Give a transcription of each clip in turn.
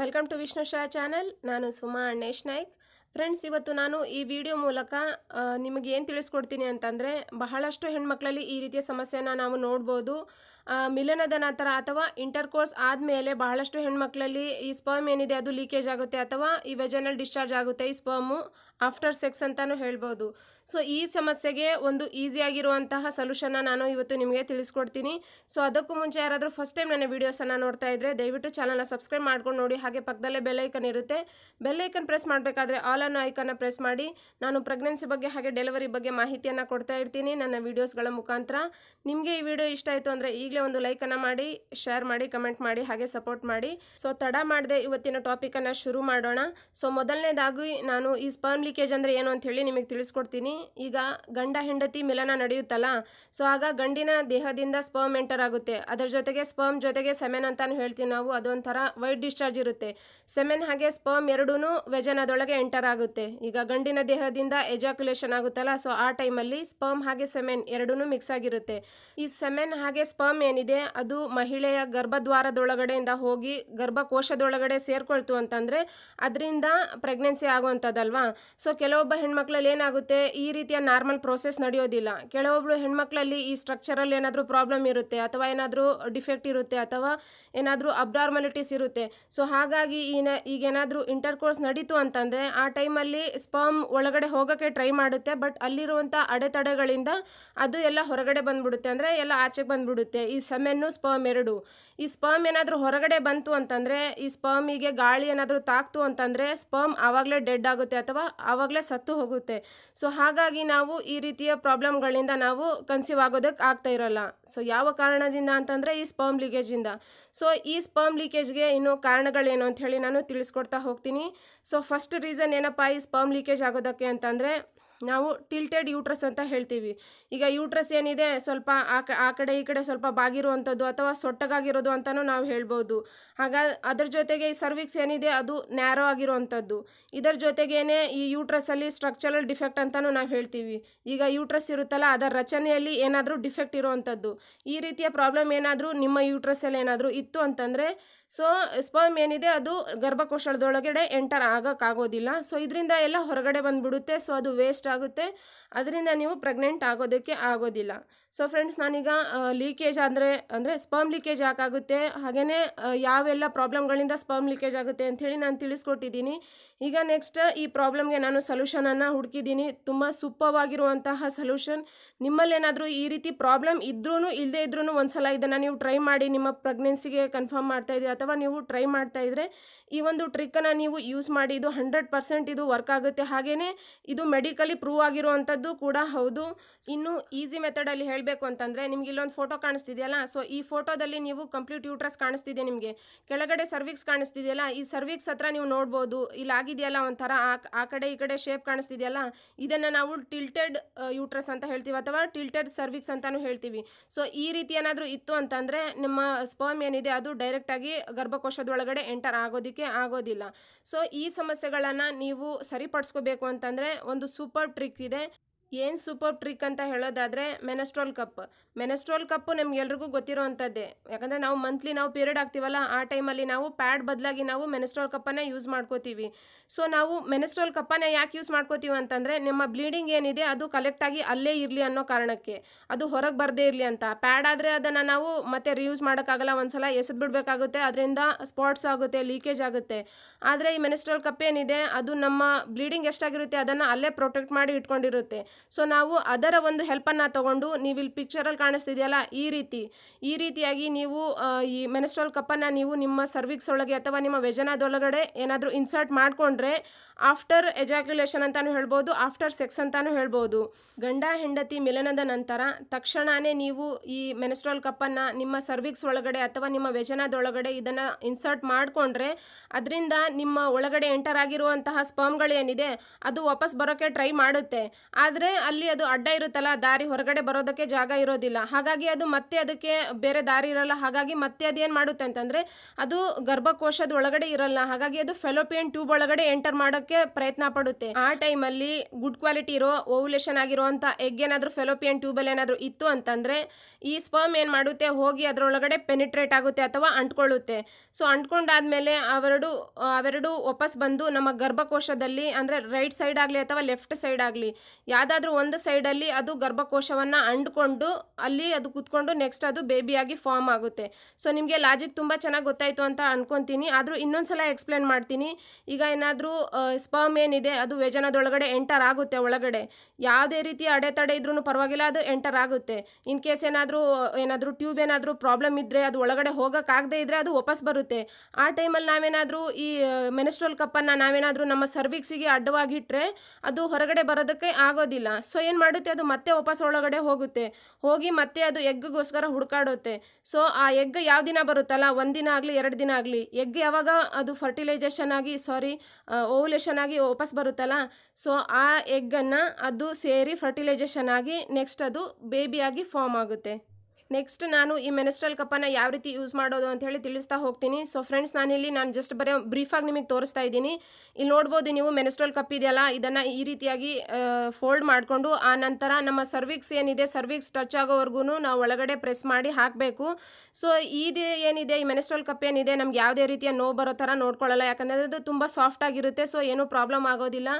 welcome to Vishnu Sha channel ನಾನು Suma ಅಣ್ಣೇಶ್ Naik friends ಇವತ್ತು ನಾನು ಈ ವಿಡಿಯೋ ಮೂಲಕ ನಿಮಗೆ ಏನು ತಿಳಿಸ್ಕೊಡ್ತೀನಿ ಅಂತಂದರೆ ಬಹಳಷ್ಟು ಹೆಣ್ಮಕ್ಳಲ್ಲಿ ಈ ರೀತಿಯ ಸಮಸ್ಯೆನ ನಾವು ನೋಡ್ಬೋದು ಮಿಲನದ ನಂತರ ಅಥವಾ ಇಂಟರ್ ಕೋರ್ಸ್ ಆದಮೇಲೆ ಬಹಳಷ್ಟು ಹೆಣ್ಮಕ್ಳಲ್ಲಿ ಈ ಸ್ಪರ್ಮ್ ಏನಿದೆ ಅದು ಲೀಕೇಜ್ ಆಗುತ್ತೆ ಅಥವಾ ಈ ವೆಜನಲ್ ಡಿಸ್ಚಾರ್ಜ್ ಆಗುತ್ತೆ ಈ ಸ್ಪರ್ಮು ಆಫ್ಟರ್ ಸೆಕ್ಸ್ ಅಂತಲೂ ಹೇಳ್ಬೋದು ಸೊ ಈ ಸಮಸ್ಯೆಗೆ ಒಂದು ಈಸಿಯಾಗಿರುವಂತಹ ಸೊಲ್ಯೂಷನ್ನ ನಾನು ಇವತ್ತು ನಿಮಗೆ ತಿಳಿಸ್ಕೊಡ್ತೀನಿ ಸೊ ಅದಕ್ಕೂ ಮುಂಚೆ ಯಾರಾದರೂ ಫಸ್ಟ್ ಟೈಮ್ ನನ್ನ ವೀಡಿಯೋಸನ್ನು ನೋಡ್ತಾ ಇದ್ದರೆ ದಯವಿಟ್ಟು ಚಾನಲ್ನ ಸಬ್ಸ್ಕ್ರೈಬ್ ಮಾಡ್ಕೊಂಡು ನೋಡಿ ಹಾಗೆ ಪಕ್ಕದಲ್ಲೇ ಬೆಲ್ಲೈಕನ್ ಇರುತ್ತೆ ಬೆಲ್ಲೈಕನ್ ಪ್ರೆಸ್ ಮಾಡಬೇಕಾದ್ರೆ ಆಲ್ ಲೈಕನ್ನ ಐಕನ್ನ ಪ್ರೆಸ್ ಮಾಡಿ ನಾನು ಪ್ರೆಗ್ನೆನ್ಸಿ ಬಗ್ಗೆ ಹಾಗೆ ಡೆಲಿವರಿ ಬಗ್ಗೆ ಮಾಹಿತಿಯನ್ನು ಕೊಡ್ತಾ ಇರ್ತೀನಿ ನನ್ನ ವೀಡಿಯೋಸ್ಗಳ ಮುಖಾಂತರ ನಿಮಗೆ ಈ ವಿಡಿಯೋ ಇಷ್ಟ ಆಯಿತು ಅಂದರೆ ಈಗಲೇ ಒಂದು ಲೈಕನ್ನು ಮಾಡಿ ಶೇರ್ ಮಾಡಿ ಕಮೆಂಟ್ ಮಾಡಿ ಹಾಗೆ ಸಪೋರ್ಟ್ ಮಾಡಿ ಸೊ ತಡ ಮಾಡದೆ ಇವತ್ತಿನ ಟಾಪಿಕನ್ನು ಶುರು ಮಾಡೋಣ ಸೊ ಮೊದಲನೇದಾಗಿ ನಾನು ಈ ಸ್ಪರ್ಮ್ ಲೀಕೇಜ್ ಅಂದರೆ ಏನು ಹೇಳಿ ನಿಮಗೆ ತಿಳಿಸ್ಕೊಡ್ತೀನಿ ಈಗ ಗಂಡ ಹೆಂಡತಿ ಮಿಲನ ನಡೆಯುತ್ತಲ್ಲ ಸೊ ಆಗ ಗಂಡಿನ ದೇಹದಿಂದ ಸ್ಪರ್ಮ್ ಎಂಟರ್ ಆಗುತ್ತೆ ಅದರ ಜೊತೆಗೆ ಸ್ಪರ್ಮ್ ಜೊತೆಗೆ ಸೆಮೆನ್ ಅಂತಾನು ಹೇಳ್ತೀವಿ ನಾವು ಅದೊಂಥರ ವೈಟ್ ಡಿಸ್ಚಾರ್ಜ್ ಇರುತ್ತೆ ಸೆಮೆನ್ ಹಾಗೆ ಸ್ಪರ್ಮ್ ಎರಡೂ ವ್ಯಜನದೊಳಗೆ ಎಂಟರ್ ಆಗುತ್ತೆ ಈಗ ಗಂಡಿನ ದೇಹದಿಂದ ಎಜಾಕ್ಯುಲೇಷನ್ ಆಗುತ್ತಲ್ಲ ಸೊ ಆ ಟೈಮಲ್ಲಿ ಸ್ಪರ್ಮ್ ಹಾಗೆ ಸೆಮೆನ್ ಎರಡೂ ಮಿಕ್ಸ್ ಆಗಿರುತ್ತೆ ಈ ಸೆಮೆನ್ ಹಾಗೆ ಸ್ಪರ್ಮ್ ಏನಿದೆ ಅದು ಮಹಿಳೆಯ ಗರ್ಭದ್ವಾರದೊಳಗಡೆಯಿಂದ ಹೋಗಿ ಗರ್ಭಕೋಶದೊಳಗಡೆ ಸೇರ್ಕೊಳ್ತು ಅಂತಂದರೆ ಅದರಿಂದ ಪ್ರೆಗ್ನೆನ್ಸಿ ಆಗುವಂಥದ್ದಲ್ವಾ ಸೊ ಕೆಲವೊಬ್ಬ ಹೆಣ್ಮಕ್ಳಲ್ಲಿ ಏನಾಗುತ್ತೆ ಈ ರೀತಿಯ ನಾರ್ಮಲ್ ಪ್ರೋಸೆಸ್ ನಡೆಯೋದಿಲ್ಲ ಕೆಲವೊಬ್ಬಳು ಹೆಣ್ಮಕ್ಳಲ್ಲಿ ಈ ಸ್ಟ್ರಕ್ಚರಲ್ಲಿ ಏನಾದರೂ ಪ್ರಾಬ್ಲಮ್ ಇರುತ್ತೆ ಅಥವಾ ಏನಾದರೂ ಡಿಫೆಕ್ಟ್ ಇರುತ್ತೆ ಅಥವಾ ಏನಾದರೂ ಅಬ್ನಾರ್ಮಲಿಟೀಸ್ ಇರುತ್ತೆ ಸೊ ಹಾಗಾಗಿ ಈಗೇನಾದರೂ ಇಂಟರ್ ಕೋರ್ಸ್ ನಡೀತು ಅಂತಂದರೆ ಆ ಟೈಮಲ್ಲಿ ಸ್ಪರ್ಮ್ ಒಳಗಡೆ ಹೋಗೋಕ್ಕೆ ಟ್ರೈ ಮಾಡುತ್ತೆ ಬಟ್ ಅಲ್ಲಿರುವಂಥ ಅಡೆತಡೆಗಳಿಂದ ಅದು ಎಲ್ಲ ಹೊರಗಡೆ ಬಂದುಬಿಡುತ್ತೆ ಅಂದರೆ ಎಲ್ಲ ಆಚೆಗೆ ಬಂದುಬಿಡುತ್ತೆ ಈ ಸಮೆನ್ನು ಸ್ಪರ್ಮ್ ಎರಡು ಈ ಸ್ಪರ್ಮ್ ಏನಾದರೂ ಹೊರಗಡೆ ಬಂತು ಅಂತಂದರೆ ಈ ಸ್ಪರ್ಮಿಗೆ ಗಾಳಿ ಏನಾದರೂ ತಾಕ್ತು ಅಂತಂದರೆ ಸ್ಪರ್ಮ್ ಆವಾಗಲೇ ಡೆಡ್ ಆಗುತ್ತೆ ಅಥವಾ ಆವಾಗಲೇ ಸತ್ತು ಹೋಗುತ್ತೆ ಸೊ ಹಾಗಾಗಿ ನಾವು ಈ ರೀತಿಯ ಪ್ರಾಬ್ಲಮ್ಗಳಿಂದ ನಾವು ಕನ್ಸೀವ್ ಆಗೋದಕ್ಕೆ ಆಗ್ತಾ ಇರೋಲ್ಲ ಸೊ ಯಾವ ಕಾರಣದಿಂದ ಅಂತಂದರೆ ಈ ಸ್ಪರ್ಮ್ ಲೀಕೇಜಿಂದ ಸೊ ಈ ಸ್ಪರ್ಮ್ ಲೀಕೇಜ್ಗೆ ಇನ್ನೂ ಕಾರಣಗಳೇನು ಅಂತ ಹೇಳಿ ನಾನು ತಿಳಿಸ್ಕೊಡ್ತಾ ಹೋಗ್ತೀನಿ ಸೊ ಫಸ್ಟ್ ರೀಸನ್ ಏನಪ್ಪ ಏನಪ್ಪ ಈ ಸ್ಪರ್ಮ್ ಲೀಕೇಜ್ ಆಗೋದಕ್ಕೆ ಅಂತಂದ್ರೆ ನಾವು ಟಿಲ್ಟೆಡ್ ಯೂಟ್ರಸ್ ಅಂತ ಹೇಳ್ತೀವಿ ಈಗ ಯೂಟ್ರಸ್ ಏನಿದೆ ಸ್ವಲ್ಪ ಆ ಕ ಆ ಕಡೆ ಈ ಕಡೆ ಸ್ವಲ್ಪ ಬಾಗಿರುವಂಥದ್ದು ಅಥವಾ ಸೊಟ್ಟಗಾಗಿರೋದು ಅಂತಲೂ ನಾವು ಹೇಳ್ಬೋದು ಹಾಗ ಅದ್ರ ಜೊತೆಗೆ ಈ ಸರ್ವಿಕ್ಸ್ ಏನಿದೆ ಅದು ನ್ಯಾರೋ ಆಗಿರುವಂಥದ್ದು ಇದರ ಜೊತೆಗೇನೆ ಈ ಯೂಟ್ರಸ್ಸಲ್ಲಿ ಸ್ಟ್ರಕ್ಚರಲ್ ಡಿಫೆಕ್ಟ್ ಅಂತಲೂ ನಾವು ಹೇಳ್ತೀವಿ ಈಗ ಯೂಟ್ರಸ್ ಇರುತ್ತಲ್ಲ ಅದರ ರಚನೆಯಲ್ಲಿ ಏನಾದರೂ ಡಿಫೆಕ್ಟ್ ಇರುವಂಥದ್ದು ಈ ರೀತಿಯ ಪ್ರಾಬ್ಲಮ್ ಏನಾದರೂ ನಿಮ್ಮ ಯೂಟ್ರಸ್ಸಲ್ಲಿ ಏನಾದರೂ ಇತ್ತು ಅಂತಂದರೆ ಸೊ ಸ್ಪರ್ಮ್ ಏನಿದೆ ಅದು ಗರ್ಭಕೋಶದೊಳಗಡೆ ಎಂಟರ್ ಆಗೋಕ್ಕಾಗೋದಿಲ್ಲ ಸೊ ಇದರಿಂದ ಎಲ್ಲ ಹೊರಗಡೆ ಬಂದುಬಿಡುತ್ತೆ ಸೊ ಅದು ವೇಸ್ಟ್ ಆಗುತ್ತೆ ಅದರಿಂದ ನೀವು ಪ್ರೆಗ್ನೆಂಟ್ ಆಗೋದಕ್ಕೆ ಆಗೋದಿಲ್ಲ ಸೊ ಫ್ರೆಂಡ್ಸ್ ನಾನೀಗ ಲೀಕೇಜ್ ಅಂದರೆ ಅಂದರೆ ಸ್ಪರ್ಮ್ ಲೀಕೇಜ್ ಯಾಕಾಗುತ್ತೆ ಹಾಗೆಯೇ ಯಾವೆಲ್ಲ ಪ್ರಾಬ್ಲಮ್ಗಳಿಂದ ಸ್ಪರ್ಮ್ ಲೀಕೇಜ್ ಆಗುತ್ತೆ ಅಂಥೇಳಿ ನಾನು ತಿಳಿಸ್ಕೊಟ್ಟಿದ್ದೀನಿ ಈಗ ನೆಕ್ಸ್ಟ್ ಈ ಪ್ರಾಬ್ಲಮ್ಗೆ ನಾನು ಸೊಲ್ಯೂಷನನ್ನು ಹುಡುಕಿದ್ದೀನಿ ತುಂಬ ಸೂಪವಾಗಿರುವಂತಹ ಸೊಲ್ಯೂಷನ್ ನಿಮ್ಮಲ್ಲೇನಾದರೂ ಈ ರೀತಿ ಪ್ರಾಬ್ಲಮ್ ಇದ್ರೂ ಇಲ್ಲದೇ ಇದ್ರೂ ಒಂದು ಸಲ ಇದನ್ನು ನೀವು ಟ್ರೈ ಮಾಡಿ ನಿಮ್ಮ ಪ್ರೆಗ್ನೆನ್ಸಿಗೆ ಕನ್ಫರ್ಮ್ ಮಾಡ್ತಾ ಅಥವಾ ನೀವು ಟ್ರೈ ಮಾಡ್ತಾ ಇದ್ದರೆ ಈ ಒಂದು ಟ್ರಿಕ್ಕನ್ನು ನೀವು ಯೂಸ್ ಮಾಡಿ ಇದು ಹಂಡ್ರೆಡ್ ಪರ್ಸೆಂಟ್ ಇದು ವರ್ಕ್ ಆಗುತ್ತೆ ಹಾಗೆಯೇ ಇದು ಮೆಡಿಕಲಿ ಪ್ರೂವ್ ಆಗಿರುವಂಥದ್ದು ಕೂಡ ಹೌದು ಇನ್ನು ಈಸಿ ಮೆಥಡಲ್ಲಿ ಹೇಳಿ ಹೇಳಬೇಕು ಅಂತಂದರೆ ನಿಮ್ಗೆ ಇಲ್ಲೊಂದು ಫೋಟೋ ಕಾಣಿಸ್ತಿದೆಯಲ್ಲ ಸೊ ಈ ಫೋಟೋದಲ್ಲಿ ನೀವು ಕಂಪ್ಲೀಟ್ ಯೂಟ್ರಸ್ ಕಾಣಿಸ್ತಿದೆ ನಿಮಗೆ ಕೆಳಗಡೆ ಸರ್ವಿಕ್ಸ್ ಕಾಣಿಸ್ತಿದೆಯಲ್ಲ ಈ ಸರ್ವಿಕ್ಸ್ ಹತ್ರ ನೀವು ನೋಡ್ಬೋದು ಇಲ್ಲಿ ಆಗಿದೆಯಲ್ಲ ಒಂಥರ ಆ ಕಡೆ ಈ ಕಡೆ ಶೇಪ್ ಕಾಣಿಸ್ತಿದೆಯಲ್ಲ ಇದನ್ನು ನಾವು ಟಿಲ್ಟೆಡ್ ಯೂಟ್ರಸ್ ಅಂತ ಹೇಳ್ತೀವಿ ಅಥವಾ ಟಿಲ್ಟೆಡ್ ಸರ್ವಿಕ್ಸ್ ಅಂತಲೂ ಹೇಳ್ತೀವಿ ಸೊ ಈ ರೀತಿ ಏನಾದರೂ ಇತ್ತು ಅಂತಂದರೆ ನಿಮ್ಮ ಸ್ಪರ್ಮ್ ಏನಿದೆ ಅದು ಡೈರೆಕ್ಟಾಗಿ ಗರ್ಭಕೋಶದೊಳಗಡೆ ಎಂಟರ್ ಆಗೋದಕ್ಕೆ ಆಗೋದಿಲ್ಲ ಸೊ ಈ ಸಮಸ್ಯೆಗಳನ್ನು ನೀವು ಸರಿಪಡಿಸ್ಕೋಬೇಕು ಅಂತಂದರೆ ಒಂದು ಸೂಪರ್ ಟ್ರಿಕ್ ಇದೆ ಏನು ಸೂಪರ್ ಟ್ರಿಕ್ ಅಂತ ಹೇಳೋದಾದರೆ ಮೆನೆಸ್ಟ್ರಾಲ್ ಕಪ್ ಮೆನೆಸ್ಟ್ರಾಲ್ ಕಪ್ಪು ನಿಮ್ಗೆಲ್ರಿಗೂ ಗೊತ್ತಿರೋ ಅಂಥದ್ದೇ ಯಾಕಂದರೆ ನಾವು ಮಂತ್ಲಿ ನಾವು ಪೀರಿಯಡ್ ಆಗ್ತೀವಲ್ಲ ಆ ಟೈಮಲ್ಲಿ ನಾವು ಪ್ಯಾಡ್ ಬದಲಾಗಿ ನಾವು ಮೆನೆಸ್ಟ್ರಾಲ್ ಕಪ್ಪನ್ನೇ ಯೂಸ್ ಮಾಡ್ಕೋತೀವಿ ಸೊ ನಾವು ಮೆನೆಸ್ಟ್ರಾಲ್ ಕಪ್ಪನ್ನೇ ಯಾಕೆ ಯೂಸ್ ಮಾಡ್ಕೋತೀವಿ ಅಂತಂದರೆ ನಿಮ್ಮ ಬ್ಲೀಡಿಂಗ್ ಏನಿದೆ ಅದು ಕಲೆಕ್ಟಾಗಿ ಅಲ್ಲೇ ಇರಲಿ ಅನ್ನೋ ಕಾರಣಕ್ಕೆ ಅದು ಹೊರಗೆ ಬರದೇ ಇರಲಿ ಅಂತ ಪ್ಯಾಡ್ ಆದರೆ ಅದನ್ನು ನಾವು ಮತ್ತೆ ರಿಯೂಸ್ ಮಾಡೋಕ್ಕಾಗಲ್ಲ ಒಂದು ಸಲ ಎಸೆದು ಬಿಡಬೇಕಾಗುತ್ತೆ ಅದರಿಂದ ಸ್ಪಾಟ್ಸ್ ಆಗುತ್ತೆ ಲೀಕೇಜ್ ಆಗುತ್ತೆ ಆದರೆ ಈ ಮೆನೆಸ್ಟ್ರಾಲ್ ಕಪ್ ಏನಿದೆ ಅದು ನಮ್ಮ ಬ್ಲೀಡಿಂಗ್ ಎಷ್ಟಾಗಿರುತ್ತೆ ಅದನ್ನು ಅಲ್ಲೇ ಪ್ರೊಟೆಕ್ಟ್ ಮಾಡಿ ಇಟ್ಕೊಂಡಿರುತ್ತೆ ಸೊ ನಾವು ಅದರ ಒಂದು ಹೆಲ್ಪನ್ನು ತೊಗೊಂಡು ನೀವು ಇಲ್ಲಿ ಪಿಕ್ಚರಲ್ಲಿ ಕಾಣಿಸ್ತಿದೆಯಲ್ಲ ಈ ರೀತಿ ಈ ರೀತಿಯಾಗಿ ನೀವು ಈ ಮೆನೆಸ್ಟ್ರಾಲ್ ಕಪ್ಪನ್ನು ನೀವು ನಿಮ್ಮ ಸರ್ವಿಕ್ಸ್ ಒಳಗೆ ಅಥವಾ ನಿಮ್ಮ ವ್ಯಜನದೊಳಗಡೆ ಏನಾದರೂ ಇನ್ಸರ್ಟ್ ಮಾಡಿಕೊಂಡ್ರೆ ಆಫ್ಟರ್ ಎಜಾಕ್ಯುಲೇಷನ್ ಅಂತಾನೂ ಹೇಳ್ಬೋದು ಆಫ್ಟರ್ ಸೆಕ್ಸ್ ಅಂತಲೂ ಹೇಳ್ಬೋದು ಗಂಡ ಹೆಂಡತಿ ಮಿಲನದ ನಂತರ ತಕ್ಷಣವೇ ನೀವು ಈ ಮೆನೆಸ್ಟ್ರಾಲ್ ಕಪ್ಪನ್ನು ನಿಮ್ಮ ಸರ್ವಿಕ್ಸ್ ಒಳಗಡೆ ಅಥವಾ ನಿಮ್ಮ ವ್ಯಜನದೊಳಗಡೆ ಇದನ್ನು ಇನ್ಸರ್ಟ್ ಮಾಡಿಕೊಂಡ್ರೆ ಅದರಿಂದ ನಿಮ್ಮ ಒಳಗಡೆ ಎಂಟರ್ ಆಗಿರುವಂತಹ ಸ್ಪರ್ಮ್ಗಳೇನಿದೆ ಅದು ವಾಪಸ್ ಬರೋಕ್ಕೆ ಟ್ರೈ ಮಾಡುತ್ತೆ ಆದರೆ ಅಲ್ಲಿ ಅದು ಅಡ್ಡ ಇರುತ್ತಲ್ಲ ದಾರಿ ಹೊರಗಡೆ ಬರೋದಕ್ಕೆ ಜಾಗ ಇರೋದಿಲ್ಲ ಹಾಗಾಗಿ ಅದು ಮತ್ತೆ ಅದಕ್ಕೆ ಬೇರೆ ದಾರಿ ಇರಲ್ಲ ಹಾಗಾಗಿ ಮತ್ತೆ ಅದೇನು ಮಾಡುತ್ತೆ ಅಂತಂದರೆ ಅದು ಗರ್ಭಕೋಶದ ಒಳಗಡೆ ಇರಲ್ಲ ಹಾಗಾಗಿ ಅದು ಫೆಲೋಪಿಯನ್ ಟ್ಯೂಬ್ ಒಳಗಡೆ ಎಂಟರ್ ಮಾಡೋಕ್ಕೆ ಪ್ರಯತ್ನ ಪಡುತ್ತೆ ಆ ಟೈಮಲ್ಲಿ ಗುಡ್ ಕ್ವಾಲಿಟಿ ಇರೋ ಓವುಲೇಷನ್ ಆಗಿರುವಂಥ ಎಗ್ ಏನಾದರೂ ಫೆಲೋಪಿಯನ್ ಟ್ಯೂಬಲ್ಲಿ ಏನಾದರೂ ಇತ್ತು ಅಂತಂದರೆ ಈ ಸ್ಪರ್ಮ್ ಏನು ಮಾಡುತ್ತೆ ಹೋಗಿ ಅದರೊಳಗಡೆ ಪೆನಿಟ್ರೇಟ್ ಆಗುತ್ತೆ ಅಥವಾ ಅಂಟ್ಕೊಳ್ಳುತ್ತೆ ಸೊ ಅಂಟ್ಕೊಂಡಾದ್ಮೇಲೆ ಅವೆರಡು ಅವೆರಡು ವಾಪಸ್ ಬಂದು ನಮ್ಮ ಗರ್ಭಕೋಶದಲ್ಲಿ ಅಂದರೆ ರೈಟ್ ಸೈಡ್ ಆಗಲಿ ಅಥವಾ ಲೆಫ್ಟ್ ಸೈಡ್ ಆಗಲಿ ಯಾವ್ದಾದ್ರು ಆದರೂ ಒಂದು ಸೈಡಲ್ಲಿ ಅದು ಗರ್ಭಕೋಶವನ್ನು ಅಂಡ್ಕೊಂಡು ಅಲ್ಲಿ ಅದು ಕೂತ್ಕೊಂಡು ನೆಕ್ಸ್ಟ್ ಅದು ಬೇಬಿಯಾಗಿ ಫಾರ್ಮ್ ಆಗುತ್ತೆ ಸೊ ನಿಮಗೆ ಲಾಜಿಕ್ ತುಂಬ ಚೆನ್ನಾಗಿ ಗೊತ್ತಾಯಿತು ಅಂತ ಅಂದ್ಕೊತೀನಿ ಆದರೂ ಇನ್ನೊಂದು ಸಲ ಎಕ್ಸ್ಪ್ಲೇನ್ ಮಾಡ್ತೀನಿ ಈಗ ಏನಾದರೂ ಸ್ಪರ್ಮ್ ಏನಿದೆ ಅದು ವ್ಯಜನದೊಳಗಡೆ ಎಂಟರ್ ಆಗುತ್ತೆ ಒಳಗಡೆ ಯಾವುದೇ ರೀತಿ ಅಡೆತಡೆ ಇದ್ರೂ ಪರವಾಗಿಲ್ಲ ಅದು ಎಂಟರ್ ಆಗುತ್ತೆ ಇನ್ ಕೇಸ್ ಏನಾದರೂ ಏನಾದರೂ ಟ್ಯೂಬ್ ಏನಾದರೂ ಪ್ರಾಬ್ಲಮ್ ಇದ್ದರೆ ಅದು ಒಳಗಡೆ ಹೋಗೋಕ್ಕಾಗದೇ ಇದ್ದರೆ ಅದು ವಾಪಸ್ ಬರುತ್ತೆ ಆ ಟೈಮಲ್ಲಿ ನಾವೇನಾದರೂ ಈ ಮೆನೆಸ್ಟ್ರೋಲ್ ಕಪ್ಪನ್ನು ನಾವೇನಾದರೂ ನಮ್ಮ ಸರ್ವಿಕ್ಸಿಗೆ ಅಡ್ಡವಾಗಿಟ್ಟರೆ ಅದು ಹೊರಗಡೆ ಬರೋದಕ್ಕೆ ಆಗೋದಿಲ್ಲ ಇಲ್ಲ ಸೊ ಏನು ಮಾಡುತ್ತೆ ಅದು ಮತ್ತೆ ವಾಪಸ್ ಒಳಗಡೆ ಹೋಗುತ್ತೆ ಹೋಗಿ ಮತ್ತೆ ಅದು ಎಗ್ಗೋಸ್ಕರ ಹುಡುಕಾಡುತ್ತೆ ಸೊ ಆ ಎಗ್ ಯಾವ ದಿನ ಬರುತ್ತಲ್ಲ ಒಂದಿನ ಆಗಲಿ ಎರಡು ದಿನ ಆಗಲಿ ಎಗ್ ಯಾವಾಗ ಅದು ಫರ್ಟಿಲೈಜೇಷನ್ ಆಗಿ ಸಾರಿ ಓವುಲೇಷನ್ ಆಗಿ ವಾಪಸ್ ಬರುತ್ತಲ್ಲ ಸೊ ಆ ಎಗ್ಗನ್ನು ಅದು ಸೇರಿ ಫರ್ಟಿಲೈಜೇಷನ್ ಆಗಿ ನೆಕ್ಸ್ಟ್ ಅದು ಬೇಬಿಯಾಗಿ ಫಾರ್ಮ್ ಆಗುತ್ತೆ ನೆಕ್ಸ್ಟ್ ನಾನು ಈ ಮೆನೆಸ್ಟ್ರಲ್ ಕಪ್ಪನ್ನು ಯಾವ ರೀತಿ ಯೂಸ್ ಮಾಡೋದು ಅಂತ ಹೇಳಿ ತಿಳಿಸ್ತಾ ಹೋಗ್ತೀನಿ ಸೊ ಫ್ರೆಂಡ್ಸ್ ನಾನು ಇಲ್ಲಿ ನಾನು ಜಸ್ಟ್ ಬರೀ ಬ್ರೀಫಾಗಿ ನಿಮಗೆ ತೋರಿಸ್ತಾ ಇದ್ದೀನಿ ಇಲ್ಲಿ ನೋಡ್ಬೋದು ನೀವು ಮೆನೆಸ್ಟ್ರಲ್ ಕಪ್ ಇದೆಯಲ್ಲ ಇದನ್ನು ಈ ರೀತಿಯಾಗಿ ಫೋಲ್ಡ್ ಮಾಡಿಕೊಂಡು ಆ ನಂತರ ನಮ್ಮ ಸರ್ವಿಕ್ಸ್ ಏನಿದೆ ಸರ್ವಿಕ್ಸ್ ಟಚ್ ಆಗೋವರೆಗೂ ನಾವು ಒಳಗಡೆ ಪ್ರೆಸ್ ಮಾಡಿ ಹಾಕಬೇಕು ಸೊ ಇದು ಏನಿದೆ ಈ ಮೆನೆಸ್ಟ್ರಲ್ ಕಪ್ ಏನಿದೆ ನಮ್ಗೆ ಯಾವುದೇ ರೀತಿಯ ನೋವು ಬರೋ ಥರ ನೋಡ್ಕೊಳ್ಳಲ್ಲ ಯಾಕಂದರೆ ಅದು ತುಂಬ ಸಾಫ್ಟ್ ಆಗಿರುತ್ತೆ ಸೊ ಏನೂ ಪ್ರಾಬ್ಲಮ್ ಆಗೋದಿಲ್ಲ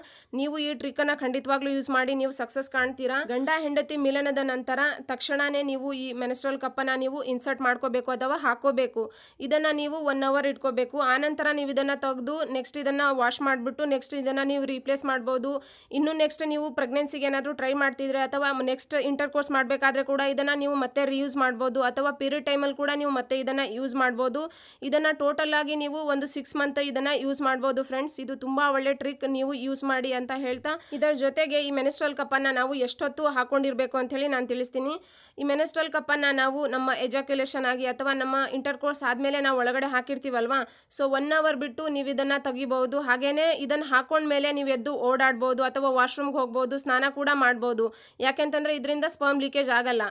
ನೀವು ಈ ಟ್ರಿಕ್ಕನ್ನು ಖಂಡಿತವಾಗ್ಲೂ ಯೂಸ್ ಮಾಡಿ ನೀವು ಸಕ್ಸಸ್ ಕಾಣ್ತೀರಾ ಗಂಡ ಹೆಂಡತಿ ಮಿಲನದ ನಂತರ ತಕ್ಷಣವೇ ನೀವು ಈ ಮೆನೆಸ್ ಕೆಸ್ಟ್ರೋಲ್ ಕಪ್ಪನ್ನು ನೀವು ಇನ್ಸರ್ಟ್ ಮಾಡ್ಕೋಬೇಕು ಅಥವಾ ಹಾಕೋಬೇಕು ಇದನ್ನು ನೀವು ಒನ್ ಅವರ್ ಇಟ್ಕೋಬೇಕು ಆನಂತರ ನೀವು ಇದನ್ನು ತೆಗೆದು ನೆಕ್ಸ್ಟ್ ಇದನ್ನು ವಾಶ್ ಮಾಡಿಬಿಟ್ಟು ನೆಕ್ಸ್ಟ್ ಇದನ್ನು ನೀವು ರೀಪ್ಲೇಸ್ ಮಾಡ್ಬೋದು ಇನ್ನು ನೆಕ್ಸ್ಟ್ ನೀವು ಪ್ರೆಗ್ನೆನ್ಸಿಗೆ ಏನಾದರೂ ಟ್ರೈ ಮಾಡ್ತಿದ್ರೆ ಅಥವಾ ನೆಕ್ಸ್ಟ್ ಇಂಟರ್ ಕೋರ್ಸ್ ಮಾಡಬೇಕಾದ್ರೆ ಕೂಡ ಇದನ್ನು ನೀವು ಮತ್ತೆ ರೀಯೂಸ್ ಮಾಡ್ಬೋದು ಅಥವಾ ಪೀರಿಯಡ್ ಟೈಮಲ್ಲಿ ಕೂಡ ನೀವು ಮತ್ತೆ ಇದನ್ನು ಯೂಸ್ ಮಾಡ್ಬೋದು ಇದನ್ನು ಟೋಟಲ್ ಆಗಿ ನೀವು ಒಂದು ಸಿಕ್ಸ್ ಮಂತ್ ಇದನ್ನು ಯೂಸ್ ಮಾಡ್ಬೋದು ಫ್ರೆಂಡ್ಸ್ ಇದು ತುಂಬ ಒಳ್ಳೆ ಟ್ರಿಕ್ ನೀವು ಯೂಸ್ ಮಾಡಿ ಅಂತ ಹೇಳ್ತಾ ಇದರ ಜೊತೆಗೆ ಈ ಮೆನೆಸ್ಟ್ರಲ್ ಕಪ್ಪನ್ನು ನಾವು ಎಷ್ಟೊತ್ತು ಹಾಕೊಂಡಿರಬೇಕು ಅಂತ ಹೇಳಿ ನಾನು ತಿಳಿಸ್ತೀನಿ ಈ ಮೆನೆಸ್ಟ್ರಲ್ ಕಪ್ಪನ್ನು ನಾವು ನಮ್ಮ ಎಜಾಕ್ಯುಲೇಷನ್ ಆಗಿ ಅಥವಾ ನಮ್ಮ ಇಂಟರ್ ಕೋರ್ಸ್ ಆದಮೇಲೆ ನಾವು ಒಳಗಡೆ ಹಾಕಿರ್ತೀವಲ್ವಾ ಸೊ ಒನ್ ಅವರ್ ಬಿಟ್ಟು ನೀವು ಇದನ್ನು ತೆಗಿಬೋದು ಇದನ್ನ ಇದನ್ನು ಮೇಲೆ ನೀವು ಎದ್ದು ಓಡಾಡ್ಬೋದು ಅಥವಾ ವಾಶ್ರೂಮ್ಗೆ ಹೋಗ್ಬೋದು ಸ್ನಾನ ಕೂಡ ಮಾಡ್ಬೋದು ಯಾಕೆಂತಂದರೆ ಇದರಿಂದ ಸ್ಪರ್ಮ್ ಲೀಕೇಜ್ ಆಗಲ್ಲ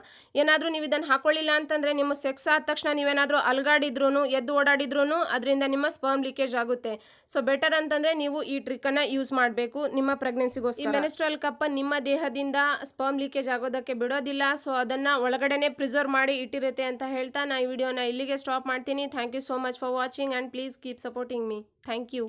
ಏನಾದರೂ ನೀವು ಇದನ್ನು ಹಾಕೊಳ್ಳಿಲ್ಲ ಅಂತಂದರೆ ನಿಮ್ಮ ಸೆಕ್ಸ್ ಆದ ತಕ್ಷಣ ನೀವೇನಾದರೂ ಅಲ್ಗಾಡಿದ್ರೂ ಎದ್ದು ಓಡಾಡಿದ್ರೂ ಅದರಿಂದ ನಿಮ್ಮ ಸ್ಪರ್ಮ್ ಲೀಕೇಜ್ ಆಗುತ್ತೆ ಸೊ ಬೆಟರ್ ಅಂತಂದರೆ ನೀವು ಈ ಟ್ರಿಕ್ಕನ್ನು ಯೂಸ್ ಮಾಡಬೇಕು ನಿಮ್ಮ ಪ್ರೆಗ್ನೆನ್ಸಿಗೋಸ್ಕರ ಮೆನಿಸ್ಟ್ರಲ್ ಕಪ್ ನಿಮ್ಮ ದೇಹದಿಂದ ಸ್ಪರ್ಮ್ ಲೀಕೇಜ್ ಆಗೋದಕ್ಕೆ ಬಿಡೋದಿಲ್ಲ ಸೊ ಅದನ್ನು ಒಳಗಡೆ ಪ್ರಿಸರ್ವ್ ಮಾಡಿ ಇಟ್ಟಿರುತ್ತೆ ಅಂತ ಹೇಳ್ತಾ ನಾನು ಈ ವಿಡಿಯೋನ ಇಲ್ಲಿಗೆ ಸ್ಟಾಪ್ ಮಾಡ್ತೀನಿ thank you so much for watching and please keep supporting me thank you